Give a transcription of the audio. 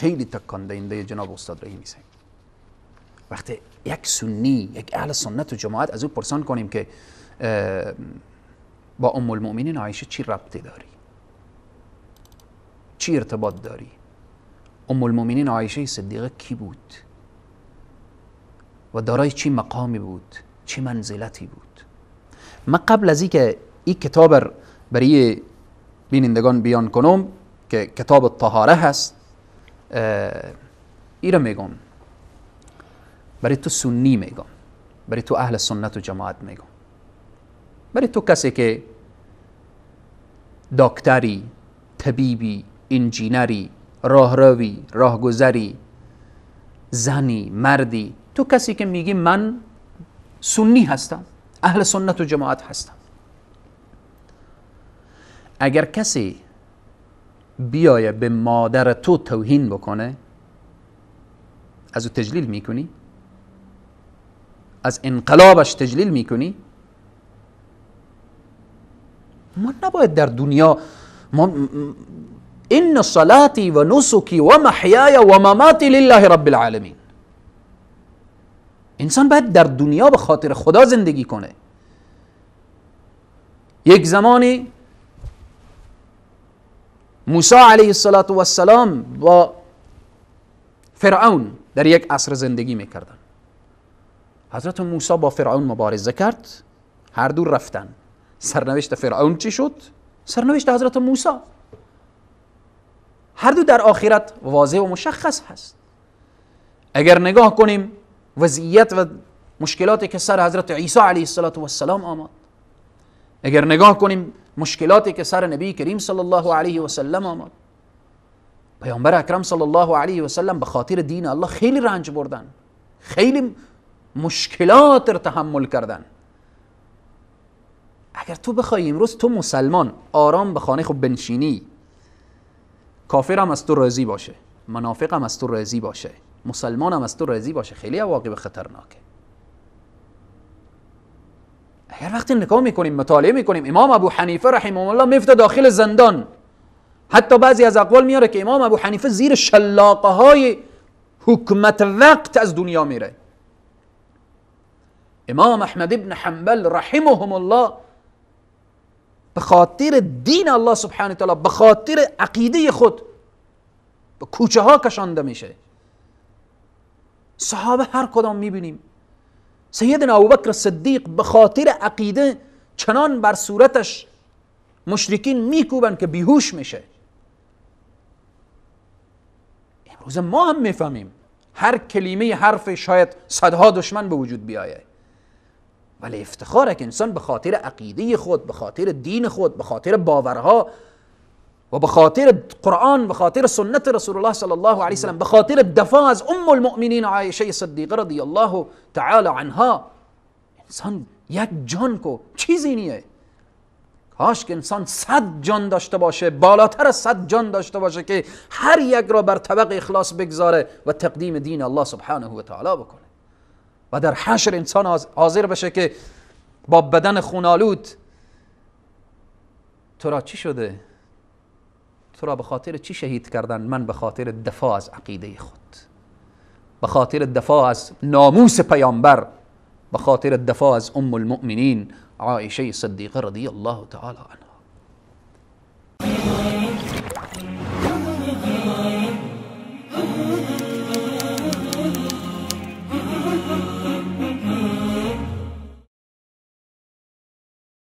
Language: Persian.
خیلی تکان دهنده جناب استاد رحیمی هستیم وقتی یک سنی یک اهل سنت و جماعت از او پرسان کنیم که با ام المؤمنین عایشه چی ربطی داری چی ارتباط داری ام المؤمنین عایشه صدیقه کی بود و دارای چی مقامی بود چی منزلتی بود ما قبل از اینکه این کتاب برای بینندگان بیان کنم که کتاب طهاره هست رو میگم برای تو سنی میگم برای تو اهل سنت و جماعت میگم برای تو کسی که دکتری طبیبی انجینری راهروی راهگذری زنی مردی تو کسی که میگی من سنی هستم اهل سنت و جماعت هستم اگر کسی بیایه به مادر تو توهین بکنه از او تجلیل میکنی از انقلابش تجلیل میکنی ما نباید در دنیا ما صلاتی و نسکی و محیای و مماتی لله رب العالمین انسان باید در دنیا به خاطر خدا زندگی کنه یک زمانی موسی علیه السلام با فرعون در یک عصر زندگی میکردن حضرت موسی با فرعون مبارزه کرد هر دو رفتن سرنوشت فرعون چی شد؟ سرنوشت حضرت موسی هر دو در آخرت واضح و مشخص هست اگر نگاه کنیم وضعیت و مشکلاتی که سر حضرت عیسی علیه السلام آمد اگر نگاه کنیم مشکلاتی که سر نبی کریم صلی الله علیه و سلم آمد پیامبر اکرم صلی الله علیه و سلم به خاطر دین الله خیلی رنج بردن خیلی مشکلات رو تحمل کردن اگر تو بخوای امروز تو مسلمان آرام به خانه خود بنشینی کافر هم از تو راضی باشه منافق هم از تو راضی باشه مسلمان هم از تو راضی باشه خیلی عواقب خطرناکه اگر وقتی نگاه میکنیم مطالعه میکنیم امام ابو حنیفه رحمه الله میفته داخل زندان حتی بعضی از اقوال میاره که امام ابو حنیفه زیر شلاقه های حکمت وقت از دنیا میره امام احمد ابن حنبل رحمهم الله به خاطر دین الله سبحانه تعالی به خاطر عقیده خود به کوچه ها کشانده میشه صحابه هر کدام میبینیم سیدنا ابوبکر صدیق به خاطر عقیده چنان بر صورتش مشرکین میکوبن که بیهوش میشه امروز ما هم میفهمیم هر کلمه حرف شاید صدها دشمن به وجود بیایه ولی افتخار که انسان به خاطر عقیده خود به خاطر دین خود به خاطر باورها و به خاطر قرآن به سنت رسول الله صلی الله علیه وسلم به دفاع از ام المؤمنین عایشه صدیقه رضی الله تعالی عنها انسان یک جان کو چیزی نیه کاش که انسان صد جان داشته باشه بالاتر از صد جان داشته باشه که هر یک را بر طبق اخلاص بگذاره و تقدیم دین الله سبحانه و تعالی بکنه و در حشر انسان حاضر بشه که با بدن خونالوت تو را چی شده تو را به خاطر چی شهید کردن من به خاطر دفاع از عقیده خود به خاطر دفاع از ناموس پیامبر به خاطر دفاع از ام المؤمنین عائشه صدیقه رضی الله تعالی عنها